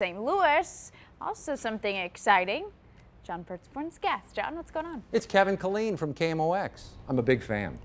St. Louis. Also something exciting. John Pertzborn's guest. John, what's going on? It's Kevin Colleen from KMOX. I'm a big fan.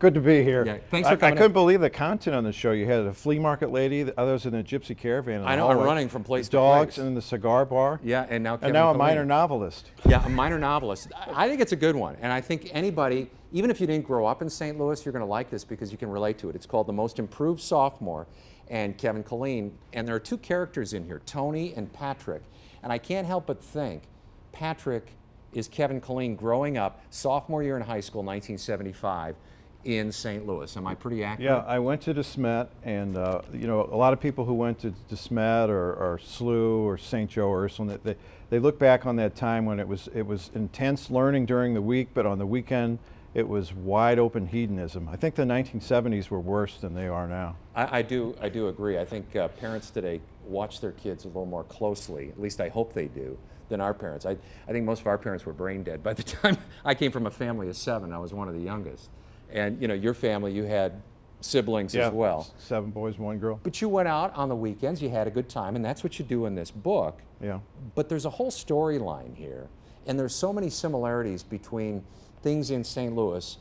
Good to be here. Yeah, thanks for I, coming. I couldn't believe the content on the show. You had a flea market lady, the others in the gypsy caravan. I know, I'm running from place to place. Dogs and the cigar bar. Yeah, and now Kevin And now a minor novelist. Yeah, a minor novelist. I think it's a good one. And I think anybody, even if you didn't grow up in St. Louis, you're going to like this because you can relate to it. It's called The Most Improved Sophomore and Kevin Colleen. And there are two characters in here, Tony and Patrick. And I can't help but think Patrick is Kevin Colleen growing up, sophomore year in high school, 1975 in St. Louis. Am I pretty accurate? Yeah, I went to DeSmet, and uh, you know, a lot of people who went to DeSmet or, or SLU or St. Joe or Ursuline, they, they look back on that time when it was it was intense learning during the week, but on the weekend it was wide open hedonism. I think the 1970s were worse than they are now. I, I do I do agree. I think uh, parents today watch their kids a little more closely. At least I hope they do than our parents. I, I think most of our parents were brain dead by the time I came from a family of seven. I was one of the youngest and you know your family, you had siblings yeah, as well. Seven boys, one girl. But you went out on the weekends, you had a good time, and that's what you do in this book. Yeah. But there's a whole storyline here, and there's so many similarities between things in St. Louis,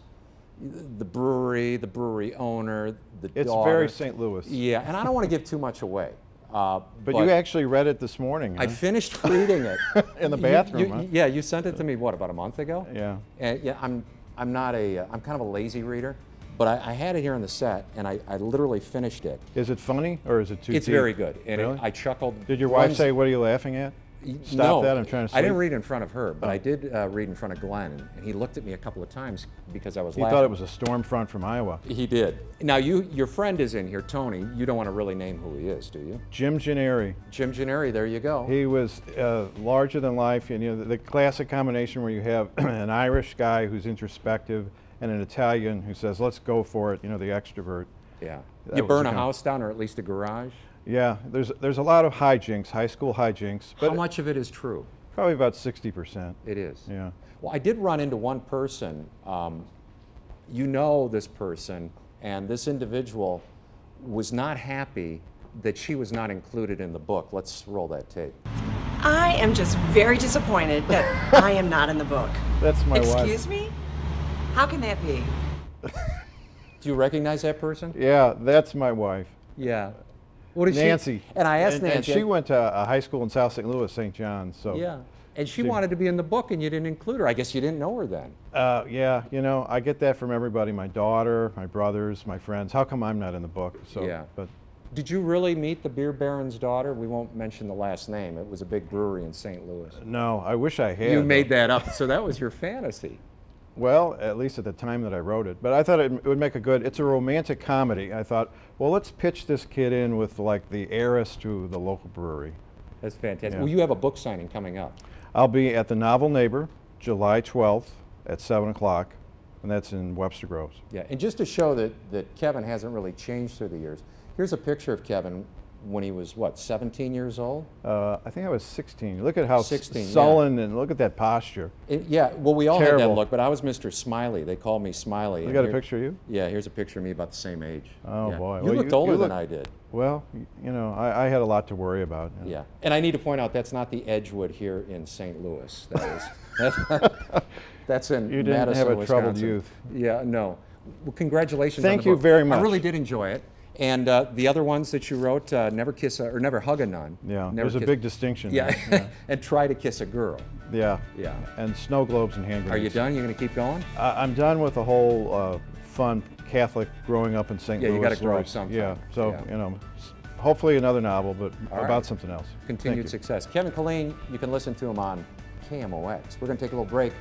the brewery, the brewery owner, the It's daughter. very St. Louis. Yeah, and I don't want to give too much away. Uh, but, but, you actually read it this morning. Huh? I finished reading it in the bathroom. You, you, huh? Yeah, you sent it to me what about a month ago? Yeah. And yeah, I'm I'm not a, uh, I'm kind of a lazy reader, but I, I had it here on the set and I, I literally finished it. Is it funny or is it too It's deep? very good. And really? it, I chuckled. Did your wife say, what are you laughing at? stop no, that? I'm trying to. Sleep. I didn't read in front of her, but oh. I did uh, read in front of Glenn, and he looked at me a couple of times because I was. He laughing. thought it was a storm front from Iowa. He did. Now you, your friend is in here, Tony. You don't want to really name who he is, do you? Jim Gennari. Jim Gennari. There you go. He was uh, larger than life, and you know the, the classic combination where you have an Irish guy who's introspective and an Italian who says, "Let's go for it," you know, the extrovert. Yeah you burn a house down or at least a garage? Yeah, there's, there's a lot of hijinks, high school hijinks. But How much of it is true? Probably about 60%. It is? Yeah. Well, I did run into one person. Um, you know this person, and this individual was not happy that she was not included in the book. Let's roll that tape. I am just very disappointed that I am not in the book. That's my Excuse wife. Excuse me? How can that be? Do you recognize that person? Yeah, that's my wife. Yeah. What is Nancy. She? And I asked and, Nancy. And she went to a high school in South St. Louis, St. John. So yeah. And she, she, wanted to be in the book, and you didn't include her. I guess you didn't know her then. Uh, yeah, you know, I get that from everybody. My daughter, my brothers, my friends. How come I'm not in the book? So, yeah. But did you really meet the beer baron's daughter? We won't mention the last name. It was a big brewery in St. Louis. No, I wish I had. You made that up, so that was your fantasy. Well, at least at the time that I wrote it. But I thought it would make a good, it's a romantic comedy. I thought, well, let's pitch this kid in with like the heiress to the local brewery. That's fantastic. Yeah. Well, you have a book signing coming up. I'll be at the Novel Neighbor July 12th at 7 o'clock, and that's in Webster Groves. Yeah, and just to show that, that Kevin hasn't really changed through the years, here's a picture of Kevin when he was what 17 years old uh, i think i was 16 look at how 16, sullen yeah. and look at that posture it, yeah well we all Terrible. had that look but i was mr smiley they called me smiley you got here, a picture of you yeah here's a picture of me about the same age oh yeah. boy you well, looked you, older you look, than i did well you know I, I, had a lot to worry about yeah. yeah and i need to point out that's not the edgewood here in st louis that is that's, in you didn't Madison, have a Wisconsin. troubled youth yeah no well, congratulations thank you book. very much i really did enjoy it and uh, the other ones that you wrote, uh, never kiss a, or never hug a nun. Yeah, never there's a big distinction. Yeah. yeah. and try to kiss a girl. Yeah. Yeah. And snow globes and hand grenades. Are you done? You're going to keep going? I, am done with the whole uh, fun Catholic growing up in St. Yeah, Louis. Yeah, you got to grow up sometime. Yeah. So yeah. you know, hopefully another novel, but All about right. something else. Continued success. Kevin Colleen, you can listen to him on KMOX. We're going to take a little break.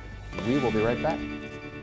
We will be right back.